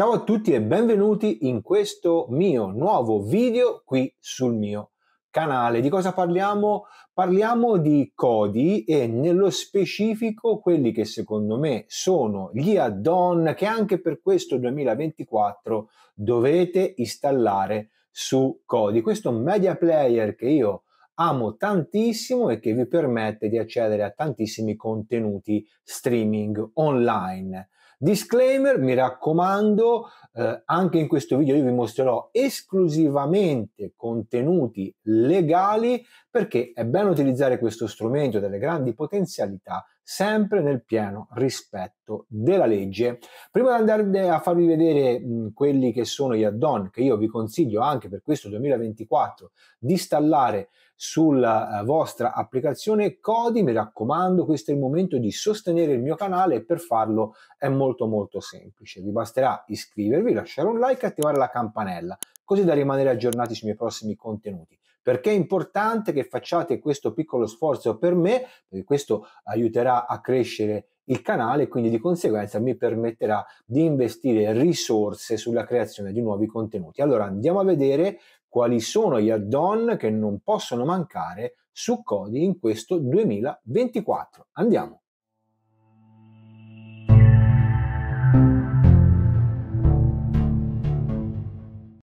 Ciao a tutti e benvenuti in questo mio nuovo video qui sul mio canale. Di cosa parliamo? Parliamo di codi e nello specifico quelli che secondo me sono gli add-on che anche per questo 2024 dovete installare su Codi. Questo media player che io amo tantissimo e che vi permette di accedere a tantissimi contenuti streaming online. Disclaimer, mi raccomando, eh, anche in questo video io vi mostrerò esclusivamente contenuti legali perché è bene utilizzare questo strumento delle grandi potenzialità sempre nel pieno rispetto della legge. Prima di andare a farvi vedere mh, quelli che sono gli add-on che io vi consiglio anche per questo 2024 di installare sulla eh, vostra applicazione Kodi. mi raccomando, questo è il momento di sostenere il mio canale e per farlo è molto molto semplice. Vi basterà iscrivervi, lasciare un like e attivare la campanella, così da rimanere aggiornati sui miei prossimi contenuti perché è importante che facciate questo piccolo sforzo per me, perché questo aiuterà a crescere il canale e quindi di conseguenza mi permetterà di investire risorse sulla creazione di nuovi contenuti. Allora andiamo a vedere quali sono gli add-on che non possono mancare su Kodi in questo 2024. Andiamo!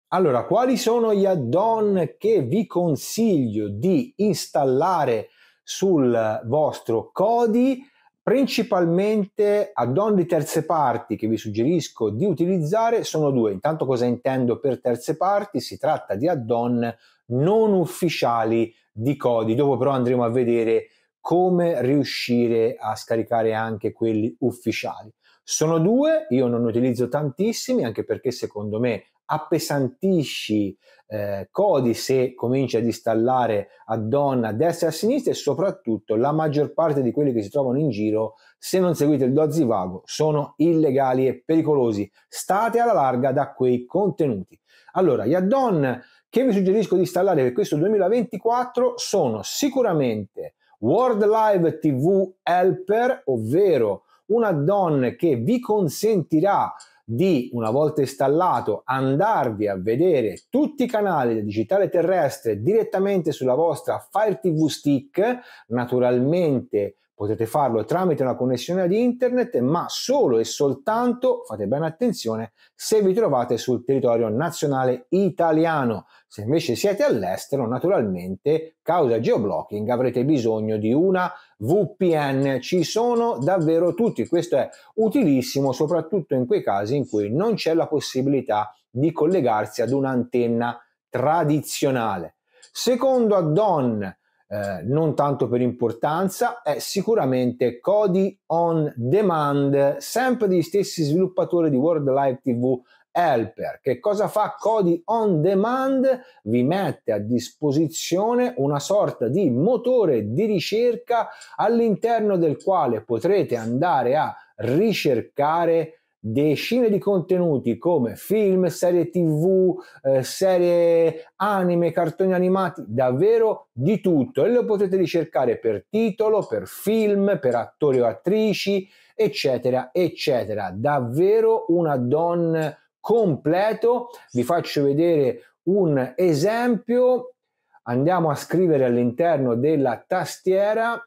Allora, quali sono gli add-on che vi consiglio di installare sul vostro Kodi? Principalmente add-on di terze parti che vi suggerisco di utilizzare sono due. Intanto cosa intendo per terze parti? Si tratta di add-on non ufficiali di Codi, dopo però andremo a vedere come riuscire a scaricare anche quelli ufficiali. Sono due, io non utilizzo tantissimi anche perché secondo me appesantisci eh, Cody se cominci ad installare a donna a destra e a sinistra e soprattutto la maggior parte di quelli che si trovano in giro se non seguite il dozzi vago sono illegali e pericolosi state alla larga da quei contenuti allora gli add-on che vi suggerisco di installare per questo 2024 sono sicuramente World Live TV Helper ovvero un add-on che vi consentirà di, una volta installato, andarvi a vedere tutti i canali del digitale terrestre direttamente sulla vostra Fire TV Stick, naturalmente Potete farlo tramite una connessione ad internet, ma solo e soltanto, fate bene attenzione, se vi trovate sul territorio nazionale italiano. Se invece siete all'estero, naturalmente, causa geoblocking, avrete bisogno di una VPN. Ci sono davvero tutti, questo è utilissimo soprattutto in quei casi in cui non c'è la possibilità di collegarsi ad un'antenna tradizionale. Secondo add-on eh, non tanto per importanza, è sicuramente Cody On Demand, sempre degli stessi sviluppatori di World Live TV Helper. Che cosa fa Cody On Demand? Vi mette a disposizione una sorta di motore di ricerca all'interno del quale potrete andare a ricercare decine di contenuti come film, serie tv, eh, serie anime, cartoni animati, davvero di tutto e lo potete ricercare per titolo, per film, per attori o attrici, eccetera, eccetera. Davvero una don completo. Vi faccio vedere un esempio. Andiamo a scrivere all'interno della tastiera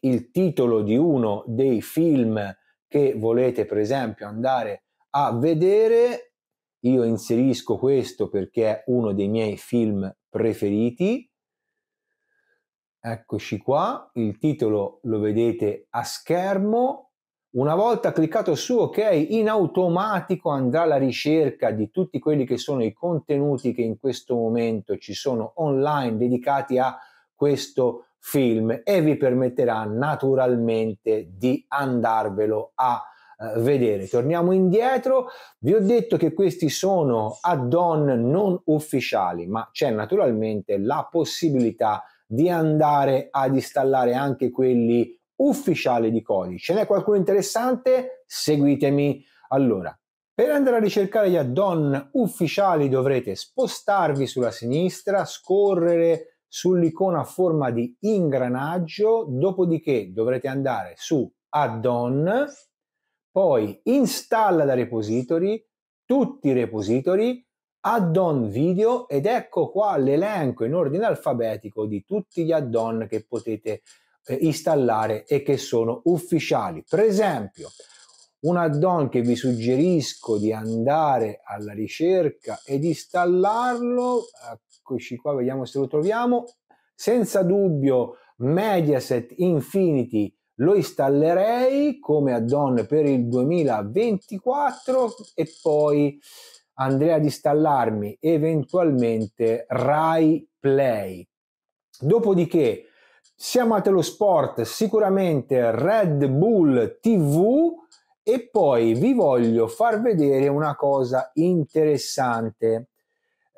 il titolo di uno dei film che volete per esempio andare a vedere, io inserisco questo perché è uno dei miei film preferiti. Eccoci qua, il titolo lo vedete a schermo. Una volta cliccato su ok, in automatico andrà la ricerca di tutti quelli che sono i contenuti che in questo momento ci sono online dedicati a questo film e vi permetterà naturalmente di andarvelo a eh, vedere. Torniamo indietro, vi ho detto che questi sono add-on non ufficiali, ma c'è naturalmente la possibilità di andare ad installare anche quelli ufficiali di codice. Ce n'è qualcuno interessante? Seguitemi. Allora, per andare a ricercare gli add-on ufficiali dovrete spostarvi sulla sinistra, scorrere sull'icona a forma di ingranaggio, dopodiché dovrete andare su add-on, poi installa da repository, tutti i repository, add-on video ed ecco qua l'elenco in ordine alfabetico di tutti gli add-on che potete eh, installare e che sono ufficiali. Per esempio, un add-on che vi suggerisco di andare alla ricerca ed installarlo, eh, eccoci qua, vediamo se lo troviamo. Senza dubbio Mediaset Infinity lo installerei come add-on per il 2024 e poi andrei ad installarmi eventualmente Rai Play. Dopodiché siamo a Telo Sport, sicuramente Red Bull TV e poi vi voglio far vedere una cosa interessante.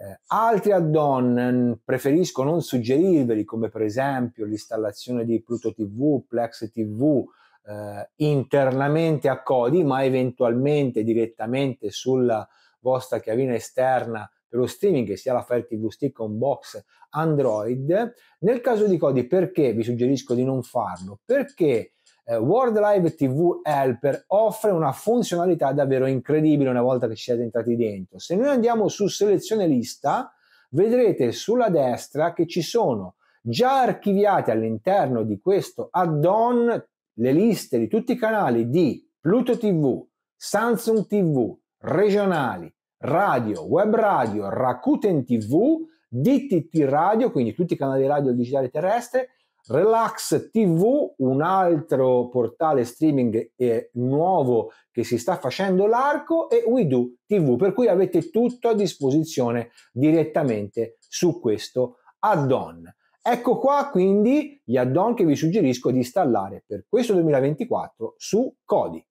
Eh, altri add-on mm, preferisco non suggerirveli, come per esempio l'installazione di Pluto TV, Plex TV, eh, internamente a Kodi, ma eventualmente direttamente sulla vostra chiavina esterna per lo streaming, che sia la Fire TV Stick o un Box Android. Nel caso di Kodi, perché vi suggerisco di non farlo? Perché eh, World Live TV Helper offre una funzionalità davvero incredibile una volta che ci siete entrati dentro. Se noi andiamo su selezione lista, vedrete sulla destra che ci sono già archiviate all'interno di questo add-on le liste di tutti i canali di Pluto TV, Samsung TV, regionali, radio, web radio, Rakuten TV, DTT Radio, quindi tutti i canali radio digitale terrestre Relax TV, un altro portale streaming nuovo che si sta facendo l'arco e WeDo TV, per cui avete tutto a disposizione direttamente su questo add-on. Ecco qua quindi gli add-on che vi suggerisco di installare per questo 2024 su Kodi.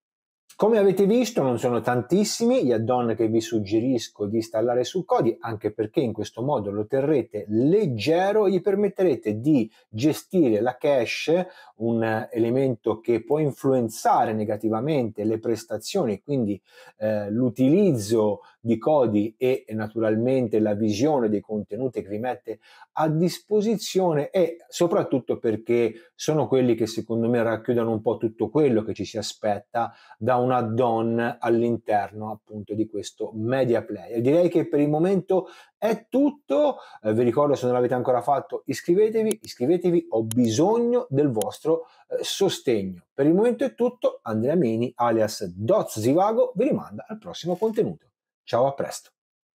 Come avete visto non sono tantissimi gli add-on che vi suggerisco di installare su Kodi, anche perché in questo modo lo terrete leggero e gli permetterete di gestire la cache, un elemento che può influenzare negativamente le prestazioni, quindi eh, l'utilizzo di Codi e naturalmente la visione dei contenuti che vi mette a disposizione e soprattutto perché sono quelli che secondo me racchiudono un po' tutto quello che ci si aspetta da un add-on all'interno appunto di questo media player. Direi che per il momento è tutto, eh, vi ricordo se non l'avete ancora fatto iscrivetevi, iscrivetevi, ho bisogno del vostro eh, sostegno. Per il momento è tutto, Andrea Mini alias Doz Zivago vi rimanda al prossimo contenuto. Tchau, a presto.